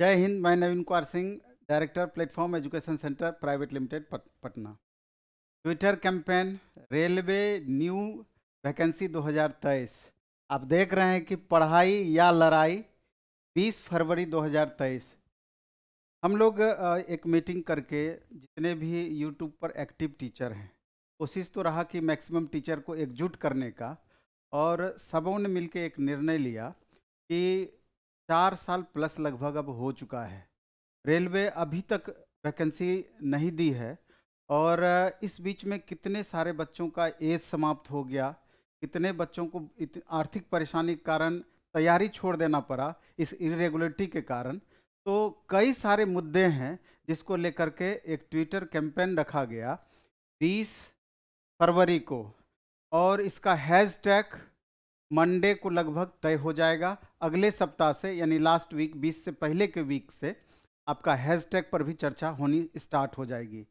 जय हिंद मैं Naveen Kumar Singh director platform education centre private limited Patna Twitter campaign railway new vacancy 2023 आप देख रहे हैं कि पढ़ाई या लड़ाई 20 फरवरी 2023 हम लोग एक मीटिंग करके जितने भी यूट्यूब पर एक्टिव टीचर हैं कोशिश तो रहा कि मैक्सिमम टीचर को एकजुट करने का और सबों ने मिलकर एक निर्णय लिया कि चार साल प्लस लगभग अब हो चुका है रेलवे अभी तक वैकेंसी नहीं दी है और इस बीच में कितने सारे बच्चों का एज समाप्त हो गया कितने बच्चों को आर्थिक परेशानी के कारण तैयारी छोड़ देना पड़ा इस इरेगुलरिटी के कारण तो कई सारे मुद्दे हैं जिसको लेकर के एक ट्विटर कैंपेन रखा गया 20 फरवरी को और इसका टैग मंडे को लगभग तय हो जाएगा अगले सप्ताह से यानी लास्ट वीक 20 से पहले के वीक से आपका हैशटैग पर भी चर्चा होनी स्टार्ट हो जाएगी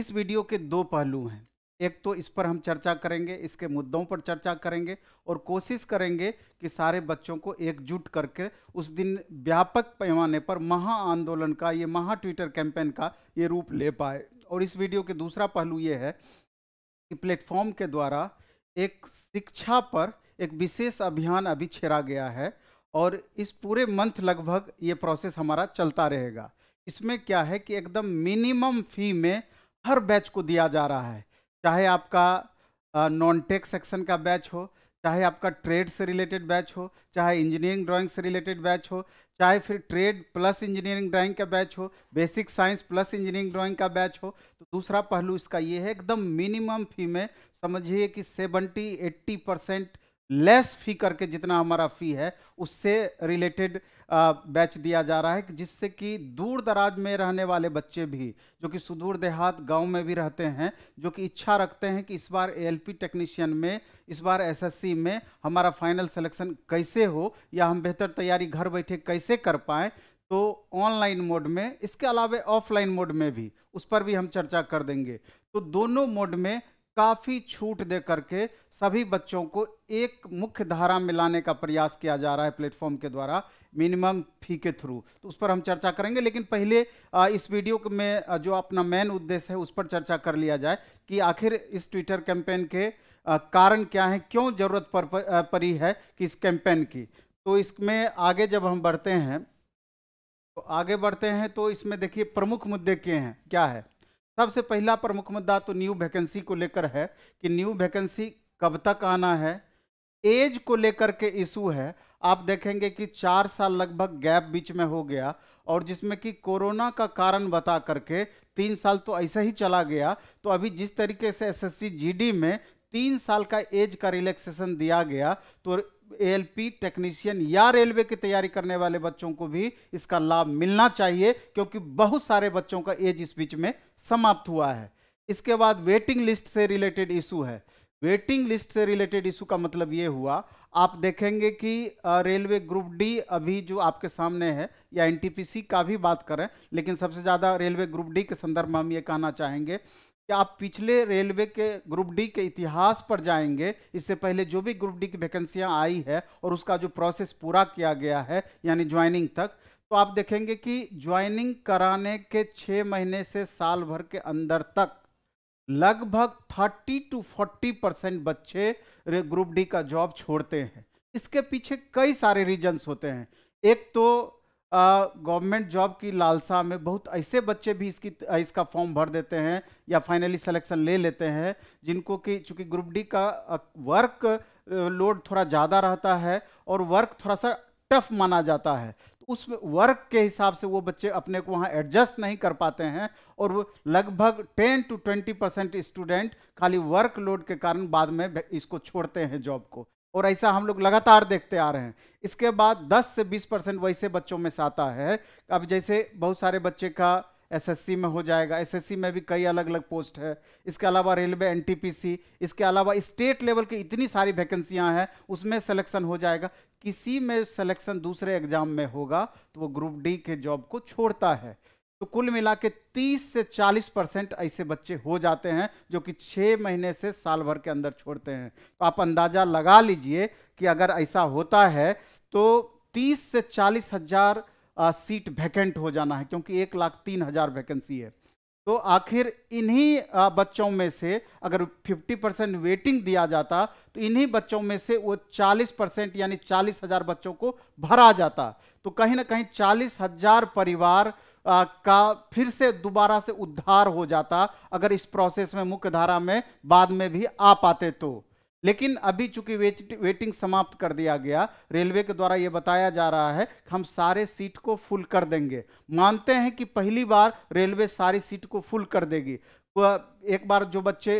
इस वीडियो के दो पहलू हैं एक तो इस पर हम चर्चा करेंगे इसके मुद्दों पर चर्चा करेंगे और कोशिश करेंगे कि सारे बच्चों को एकजुट करके उस दिन व्यापक पैमाने पर महा आंदोलन का ये महा ट्विटर कैंपेन का ये रूप ले पाए और इस वीडियो के दूसरा पहलू ये है कि प्लेटफॉर्म के द्वारा एक शिक्षा पर एक विशेष अभियान अभी छेड़ा गया है और इस पूरे मंथ लगभग ये प्रोसेस हमारा चलता रहेगा इसमें क्या है कि एकदम मिनिमम फी में हर बैच को दिया जा रहा है चाहे आपका नॉन टेक सेक्शन का बैच हो चाहे आपका ट्रेड से रिलेटेड बैच हो चाहे इंजीनियरिंग ड्राइंग से रिलेटेड बैच हो चाहे फिर ट्रेड प्लस इंजीनियरिंग ड्राइंग का बैच हो basic science plus engineering drawing का बैच हो तो दूसरा पहलू इसका ये है एकदम मिनिमम फी में समझिए कि 70 80 परसेंट लेस फी करके जितना हमारा फी है उससे रिलेटेड बैच दिया जा रहा है जिससे कि दूर दराज में रहने वाले बच्चे भी जो कि सुदूर देहात गांव में भी रहते हैं जो कि इच्छा रखते हैं कि इस बार एएलपी टेक्नीशियन में इस बार एसएससी में हमारा फाइनल सिलेक्शन कैसे हो या हम बेहतर तैयारी घर बैठे कैसे कर पाएँ तो ऑनलाइन मोड में इसके अलावा ऑफलाइन मोड में भी उस पर भी हम चर्चा कर देंगे तो दोनों मोड में काफ़ी छूट दे करके सभी बच्चों को एक मुख्य धारा में लाने का प्रयास किया जा रहा है प्लेटफॉर्म के द्वारा मिनिमम फी के थ्रू तो उस पर हम चर्चा करेंगे लेकिन पहले इस वीडियो में जो अपना मेन उद्देश्य है उस पर चर्चा कर लिया जाए कि आखिर इस ट्विटर कैंपेन के कारण क्या है क्यों ज़रूरत पर, पर पड़ी है कि इस कैंपेन की तो इसमें आगे जब हम बढ़ते हैं तो आगे बढ़ते हैं तो इसमें देखिए प्रमुख मुद्दे क्या हैं क्या है सबसे पहला प्रमुख मुद्दा तो न्यू वैकेंसी को लेकर है कि न्यू वैकेंसी कब तक आना है एज को लेकर के इशू है आप देखेंगे कि चार साल लगभग गैप बीच में हो गया और जिसमें कि कोरोना का कारण बता करके तीन साल तो ऐसा ही चला गया तो अभी जिस तरीके से एसएससी जीडी में तीन साल का एज का रिलैक्सेशन दिया गया तो एएलपी टेक्नीशियन या रेलवे की तैयारी करने वाले बच्चों को भी इसका लाभ मिलना चाहिए क्योंकि बहुत सारे बच्चों का एज इस बीच में समाप्त हुआ है इसके बाद वेटिंग लिस्ट से रिलेटेड इशू है वेटिंग लिस्ट से रिलेटेड इशू का मतलब ये हुआ आप देखेंगे कि रेलवे ग्रुप डी अभी जो आपके सामने है या एनटीपीसी का भी बात करें लेकिन सबसे ज़्यादा रेलवे ग्रुप डी के संदर्भ में हम ये कहना चाहेंगे कि आप पिछले रेलवे के ग्रुप डी के इतिहास पर जाएंगे इससे पहले जो भी ग्रुप डी की वैकेंसियां आई है और उसका जो प्रोसेस पूरा किया गया है यानी ज्वाइनिंग तक तो आप देखेंगे कि ज्वाइनिंग कराने के छः महीने से साल भर के अंदर तक लगभग 30 टू 40 परसेंट बच्चे ग्रुप डी का जॉब छोड़ते हैं इसके पीछे कई सारे रीजन्स होते हैं एक तो गवर्नमेंट जॉब की लालसा में बहुत ऐसे बच्चे भी इसकी इसका फॉर्म भर देते हैं या फाइनली सिलेक्शन ले लेते हैं जिनको कि चूंकि ग्रुप डी का वर्क लोड थोड़ा ज़्यादा रहता है और वर्क थोड़ा सा टफ माना जाता है तो उस वर्क के हिसाब से वो बच्चे अपने को वहाँ एडजस्ट नहीं कर पाते हैं और वो लगभग ten to twenty percent student खाली वर्क लोड के कारण बाद में इसको छोड़ते हैं जॉब को और ऐसा हम लोग लगातार देखते आ रहे हैं इसके बाद 10 से 20 परसेंट वैसे बच्चों में से आता है अब जैसे बहुत सारे बच्चे का एसएससी में हो जाएगा एसएससी में भी कई अलग अलग पोस्ट है इसके अलावा रेलवे एनटीपीसी इसके अलावा स्टेट लेवल की इतनी सारी वैकेंसियां हैं उसमें सिलेक्शन हो जाएगा किसी में सिलेक्शन दूसरे एग्जाम में होगा तो वो ग्रुप डी के जॉब को छोड़ता है तो कुल मिला के तीस से चालीस परसेंट ऐसे बच्चे हो जाते हैं जो कि छः महीने से साल भर के अंदर छोड़ते हैं तो आप अंदाज़ा लगा लीजिए कि अगर ऐसा होता है तो तीस से चालीस हज़ार सीट वैकेंट हो जाना है क्योंकि एक लाख तीन हज़ार वैकेंसी है तो आखिर इन्हीं बच्चों में से अगर 50 परसेंट वेटिंग दिया जाता तो इन्हीं बच्चों में से वो 40 परसेंट यानी चालीस हज़ार बच्चों को भरा जाता तो कहीं ना कहीं चालीस हज़ार परिवार आ, का फिर से दोबारा से उद्धार हो जाता अगर इस प्रोसेस में मुख्य धारा में बाद में भी आ पाते तो लेकिन अभी चूंकि वेट, वेटिंग समाप्त कर दिया गया रेलवे के द्वारा यह बताया जा रहा है कि हम सारे सीट को फुल कर देंगे मानते हैं कि पहली बार रेलवे सारी सीट को फुल कर देगी एक बार जो बच्चे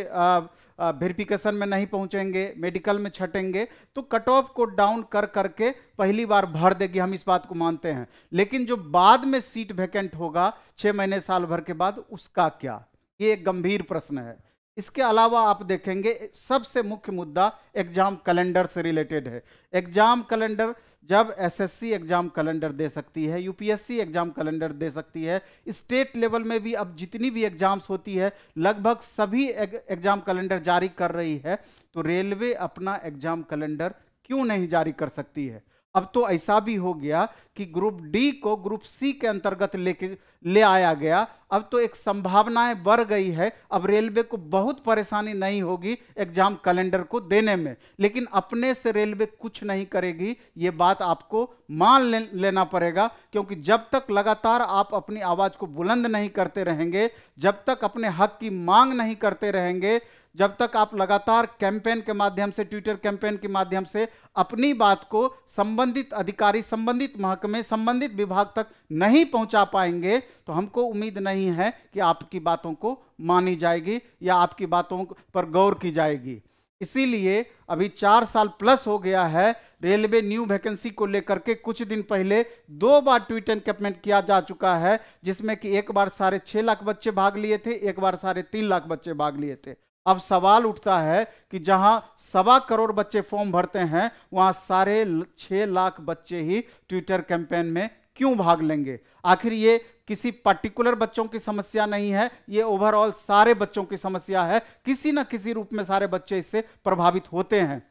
वेरिफिकेशन में नहीं पहुंचेंगे मेडिकल में छटेंगे तो कट ऑफ को डाउन कर करके पहली बार भर देगी हम इस बात को मानते हैं लेकिन जो बाद में सीट वैकेंट होगा छः महीने साल भर के बाद उसका क्या ये एक गंभीर प्रश्न है इसके अलावा आप देखेंगे सबसे मुख्य मुद्दा एग्जाम कैलेंडर से रिलेटेड है एग्जाम कैलेंडर जब एसएससी एग्जाम कैलेंडर दे सकती है यूपीएससी एग्जाम कैलेंडर दे सकती है स्टेट लेवल में भी अब जितनी भी एग्जाम्स होती है लगभग सभी एग्जाम कैलेंडर जारी कर रही है तो रेलवे अपना एग्जाम कैलेंडर क्यों नहीं जारी कर सकती है अब तो ऐसा भी हो गया कि ग्रुप डी को ग्रुप सी के अंतर्गत लेके ले आया गया अब तो एक संभावनाएं बढ़ गई है अब रेलवे को बहुत परेशानी नहीं होगी एग्जाम कैलेंडर को देने में लेकिन अपने से रेलवे कुछ नहीं करेगी ये बात आपको मान ले, लेना पड़ेगा क्योंकि जब तक लगातार आप अपनी आवाज़ को बुलंद नहीं करते रहेंगे जब तक अपने हक की मांग नहीं करते रहेंगे जब तक आप लगातार कैंपेन के माध्यम से ट्विटर कैंपेन के माध्यम से अपनी बात को संबंधित अधिकारी संबंधित महकमे संबंधित विभाग तक नहीं पहुंचा पाएंगे तो हमको उम्मीद नहीं है कि आपकी बातों को मानी जाएगी या आपकी बातों पर गौर की जाएगी इसीलिए अभी चार साल प्लस हो गया है रेलवे न्यू वैकेंसी को लेकर के कुछ दिन पहले दो बार ट्वीट एनकेपमेंट किया जा चुका है जिसमें कि एक बार साढ़े छह लाख बच्चे भाग लिए थे एक बार साढ़े तीन लाख बच्चे भाग लिए थे अब सवाल उठता है कि जहां सवा करोड़ बच्चे फॉर्म भरते हैं वहां सारे छह लाख बच्चे ही ट्विटर कैंपेन में क्यों भाग लेंगे आखिर ये किसी पर्टिकुलर बच्चों की समस्या नहीं है ये ओवरऑल सारे बच्चों की समस्या है किसी न किसी रूप में सारे बच्चे इससे प्रभावित होते हैं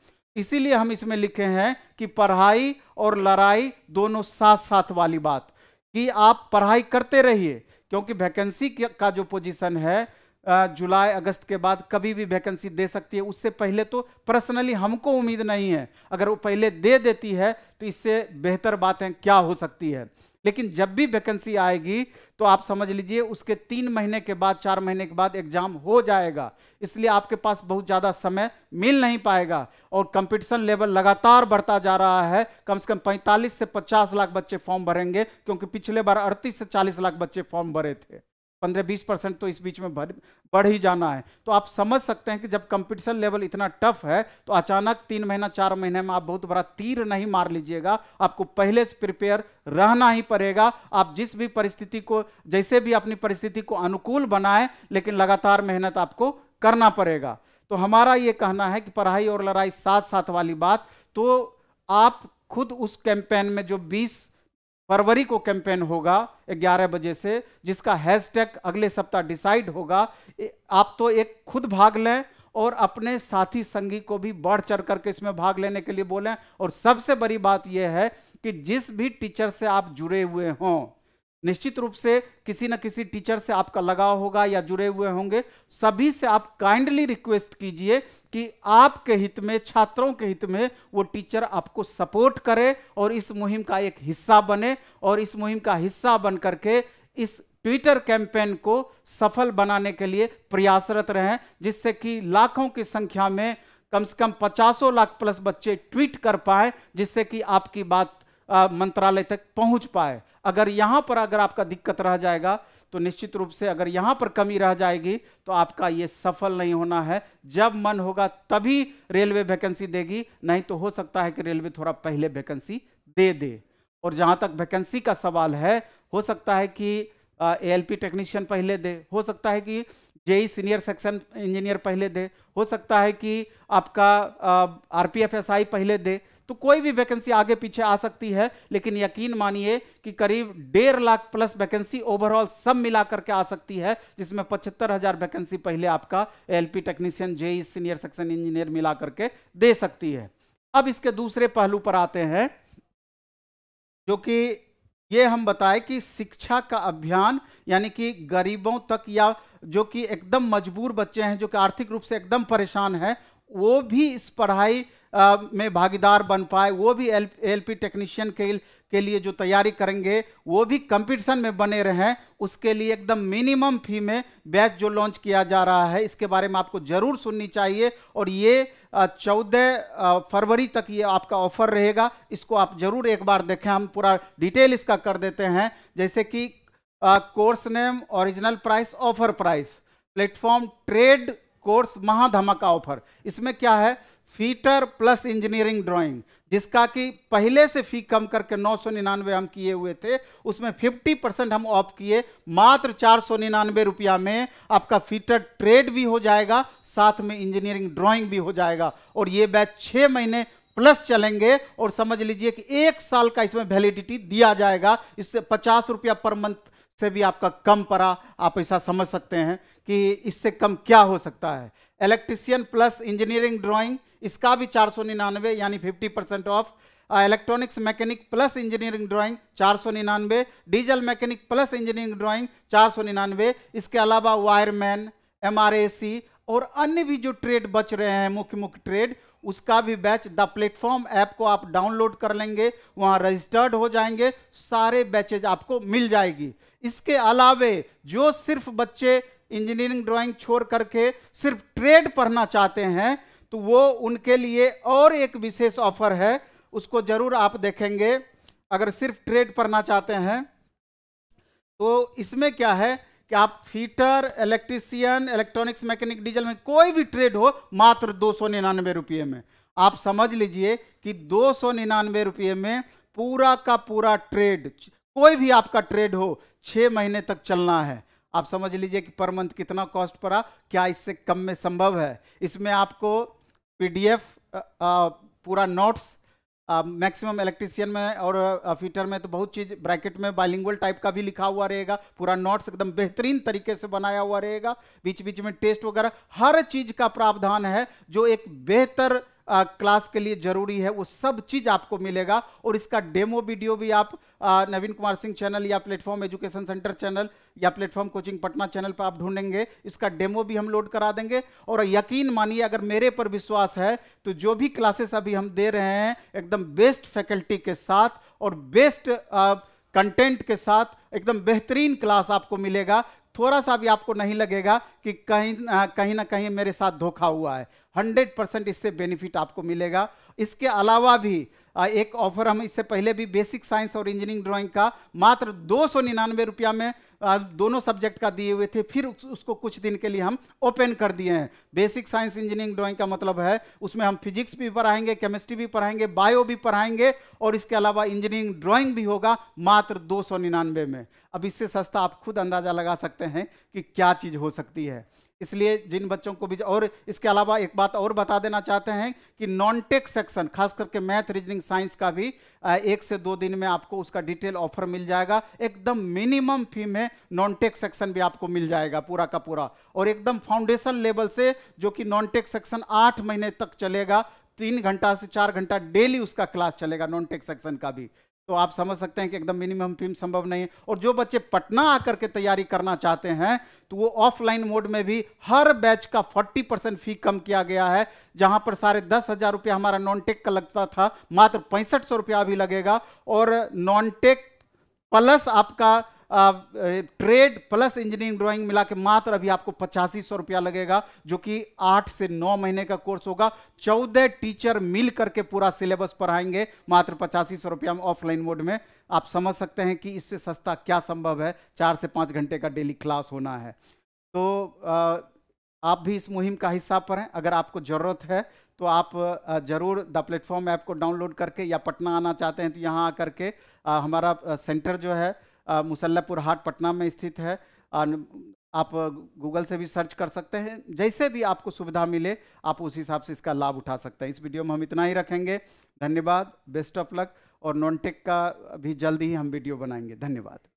इसीलिए हम इसमें लिखे हैं कि पढ़ाई और लड़ाई दोनों साथ साथ वाली बात कि आप पढ़ाई करते रहिए क्योंकि वैकेंसी का जो पोजीशन है जुलाई अगस्त के बाद कभी भी वैकेंसी दे सकती है उससे पहले तो पर्सनली हमको उम्मीद नहीं है अगर वो पहले दे देती है तो इससे बेहतर बातें क्या हो सकती है लेकिन जब भी वैकेंसी आएगी तो आप समझ लीजिए उसके तीन महीने के बाद चार महीने के बाद एग्जाम हो जाएगा इसलिए आपके पास बहुत ज़्यादा समय मिल नहीं पाएगा और कंपटीशन लेवल लगातार बढ़ता जा रहा है कम से कम 45 से 50 लाख बच्चे फॉर्म भरेंगे क्योंकि पिछले बार 38 से 40 लाख बच्चे फॉर्म भरे थे पंद्रह बीस परसेंट तो इस बीच में बढ़ बढ़ ही जाना है तो आप समझ सकते हैं कि जब कंपटीशन लेवल इतना टफ है तो अचानक तीन महीना चार महीने में आप बहुत बड़ा तीर नहीं मार लीजिएगा आपको पहले से प्रिपेयर रहना ही पड़ेगा आप जिस भी परिस्थिति को जैसे भी अपनी परिस्थिति को अनुकूल बनाएं लेकिन लगातार मेहनत आपको करना पड़ेगा तो हमारा ये कहना है कि पढ़ाई और लड़ाई साथ साथ वाली बात तो आप खुद उस कैंपेन में जो बीस फरवरी को कैंपेन होगा 11 बजे से जिसका हैशटैग अगले सप्ताह डिसाइड होगा आप तो एक खुद भाग लें और अपने साथी संगी को भी बढ़ चढ़ करके इसमें भाग लेने के लिए बोलें और सबसे बड़ी बात यह है कि जिस भी टीचर से आप जुड़े हुए हों निश्चित रूप से किसी न किसी टीचर से आपका लगाव होगा या जुड़े हुए होंगे सभी से आप काइंडली रिक्वेस्ट कीजिए कि आपके हित में छात्रों के हित में वो टीचर आपको सपोर्ट करे और इस मुहिम का एक हिस्सा बने और इस मुहिम का हिस्सा बन करके इस ट्विटर कैंपेन को सफल बनाने के लिए प्रयासरत रहें जिससे कि लाखों की संख्या में कम से कम पचासों लाख प्लस बच्चे ट्वीट कर पाए जिससे कि आपकी बात मंत्रालय तक पहुंच पाए अगर यहाँ पर अगर आपका दिक्कत रह जाएगा तो निश्चित रूप से अगर यहाँ पर कमी रह जाएगी तो आपका ये सफल नहीं होना है जब मन होगा तभी रेलवे वैकेंसी देगी नहीं तो हो सकता है कि रेलवे थोड़ा पहले वैकेंसी दे दे और जहाँ तक वैकेंसी का सवाल है हो सकता है कि पी टेक्नीशियन पहले दे हो सकता है कि जेई सीनियर सेक्शन इंजीनियर पहले दे हो सकता है कि आपका आरपीएफएसआई पहले दे तो कोई भी वैकेंसी आगे पीछे आ सकती है लेकिन यकीन मानिए कि करीब डेढ़ लाख प्लस वैकेंसी ओवरऑल सब मिलाकर के आ सकती है जिसमें पचहत्तर हजार वैकेंसी पहले आपका LP technician JE senior section engineer मिला करके दे सकती है अब इसके दूसरे पहलू पर आते हैं जो कि ये हम बताए कि शिक्षा का अभियान यानी कि गरीबों तक या जो कि एकदम मजबूर बच्चे हैं जो कि आर्थिक रूप से एकदम परेशान हैं वो भी इस पढ़ाई में भागीदार बन पाए वो भी एल पी टेक्नीशियन के के लिए जो तैयारी करेंगे वो भी कंपटीशन में बने रहें उसके लिए एकदम मिनिमम फी में बैच जो लॉन्च किया जा रहा है इसके बारे में आपको ज़रूर सुननी चाहिए और ये चौदह फरवरी तक ये आपका ऑफर रहेगा इसको आप ज़रूर एक बार देखें हम पूरा डिटेल इसका कर देते हैं जैसे कि course name original price offer price platform trade course महाधमाका ऑफर इसमें क्या है फीटर प्लस इंजीनियरिंग ड्राइंग जिसका कि पहले से फी कम करके नौ सौ निन्यानवे हम किए हुए थे उसमें फिफ्टी परसेंट हम ऑफ किए मात्र चार सौ निन्यानवे रुपया में आपका फीटर ट्रेड भी हो जाएगा साथ में इंजीनियरिंग ड्राइंग भी हो जाएगा और ये बैच छः महीने प्लस चलेंगे और समझ लीजिए कि एक साल का इसमें वैलिडिटी दिया जाएगा इससे पचास रुपया पर मंथ से भी आपका कम पड़ा आप ऐसा समझ सकते हैं कि इससे कम क्या हो सकता है इलेक्ट्रिशियन प्लस इंजीनियरिंग ड्राइंग इसका भी चार सौ निन्यानवे यानी fifty percent off electronics mechanic plus engineering drawing चार सौ निन्यानवे diesel mechanic plus engineering drawing चार सौ निन्यानवे इसके अलावा वायरमैन एम और अन्य भी जो ट्रेड बच रहे हैं मुख्य मुख्य ट्रेड उसका भी बैच द प्लेटफॉर्म ऐप को आप डाउनलोड कर लेंगे वहाँ रजिस्टर्ड हो जाएंगे सारे बैचेज आपको मिल जाएगी इसके अलावे जो सिर्फ बच्चे इंजीनियरिंग ड्राइंग छोड़ करके सिर्फ ट्रेड पढ़ना चाहते हैं तो वो उनके लिए और एक विशेष ऑफर है उसको ज़रूर आप देखेंगे अगर सिर्फ ट्रेड पढ़ना चाहते हैं तो इसमें क्या है कि आप fitter electrician electronics mechanic diesel में कोई भी ट्रेड हो मात्र दो सौ निन्यानवे रुपये में आप समझ लीजिए कि दो सौ निन्यानवे रुपये में पूरा का पूरा ट्रेड कोई भी आपका ट्रेड हो छः महीने तक चलना है आप समझ लीजिए कि पर मंथ कितना कॉस्ट पड़ा क्या इससे कम में संभव है इसमें आपको पीडीएफ पूरा नोट्स मैक्सिमम इलेक्ट्रिशियन में और फीटर में तो बहुत चीज़ ब्रैकेट में बाइलिंगल टाइप का भी लिखा हुआ रहेगा पूरा नोट्स एकदम बेहतरीन तरीके से बनाया हुआ रहेगा बीच बीच में टेस्ट वगैरह हर चीज़ का प्रावधान है जो एक बेहतर आ, क्लास के लिए जरूरी है वो सब चीज आपको मिलेगा और इसका डेमो वीडियो भी आप नवीन कुमार सिंह चैनल या प्लेटफॉर्म एजुकेशन सेंटर चैनल या प्लेटफॉर्म कोचिंग पटना चैनल पर आप ढूंढेंगे इसका डेमो भी हम लोड करा देंगे और यकीन मानिए अगर मेरे पर विश्वास है तो जो भी क्लासेस अभी हम दे रहे हैं एकदम बेस्ट फैकल्टी के साथ और बेस्ट कंटेंट के साथ एकदम बेहतरीन क्लास आपको मिलेगा थोड़ा सा भी आपको नहीं लगेगा कि कहीं कहीं ना कहीं मेरे साथ धोखा हुआ है हंड्रेड परसेंट इससे बेनिफिट आपको मिलेगा इसके अलावा भी एक ऑफर हम इससे पहले भी बेसिक साइंस और इंजीनियरिंग ड्राइंग का मात्र दो सौ निन्यानवे रुपया में दोनों सब्जेक्ट का दिए हुए थे फिर उसको कुछ दिन के लिए हम ओपन कर दिए हैं बेसिक साइंस इंजीनियरिंग ड्राइंग का मतलब है उसमें हम फिजिक्स भी पढ़ाएंगे केमिस्ट्री भी पढ़ाएंगे बायो भी पढ़ाएंगे और इसके अलावा इंजीनियरिंग ड्राइंग भी होगा मात्र दो में अब इससे सस्ता आप खुद अंदाज़ा लगा सकते हैं कि क्या चीज़ हो सकती है इसलिए जिन बच्चों को भी और इसके अलावा एक बात और बता देना चाहते हैं कि नॉन टेक सेक्शन खास करके मैथ रीजनिंग साइंस का भी एक से दो दिन में आपको उसका डिटेल ऑफर मिल जाएगा एकदम मिनिमम फी में नॉन टेक सेक्शन भी आपको मिल जाएगा पूरा का पूरा और एकदम फाउंडेशन लेवल से जो कि नॉन टेक सेक्शन आठ महीने तक चलेगा तीन घंटा से चार घंटा डेली उसका क्लास चलेगा नॉन टेक सेक्शन का भी तो आप समझ सकते हैं कि एकदम मिनिमम फीम संभव नहीं है और जो बच्चे पटना आकर के तैयारी करना चाहते हैं तो वो ऑफलाइन मोड में भी हर बैच का 40 परसेंट फी कम किया गया है जहां पर सारे दस हजार रुपया हमारा नॉन टेक का लगता था मात्र पैंसठ सौ रुपया अभी लगेगा और नॉन टेक प्लस आपका ट्रेड प्लस इंजीनियरिंग ड्राइंग मिला के मात्र अभी आपको पचासी सौ रुपया लगेगा जो कि आठ से नौ महीने का कोर्स होगा चौदह टीचर मिल करके पूरा सिलेबस पढ़ाएंगे मात्र पचासी सौ रुपया ऑफलाइन मोड में आप समझ सकते हैं कि इससे सस्ता क्या संभव है चार से पाँच घंटे का डेली क्लास होना है तो आप भी इस मुहिम का हिस्सा पर हैं अगर आपको ज़रूरत है तो आप ज़रूर द प्लेटफॉर्म ऐप को डाउनलोड करके या पटना आना चाहते हैं तो यहाँ आ के हमारा सेंटर जो है मुसल्लापुर हाट पटना में स्थित है आप गूगल से भी सर्च कर सकते हैं जैसे भी आपको सुविधा मिले आप उस हिसाब से इसका लाभ उठा सकते हैं इस वीडियो में हम इतना ही रखेंगे धन्यवाद बेस्ट ऑफ लक और नॉनटेक का भी जल्द ही हम वीडियो बनाएंगे धन्यवाद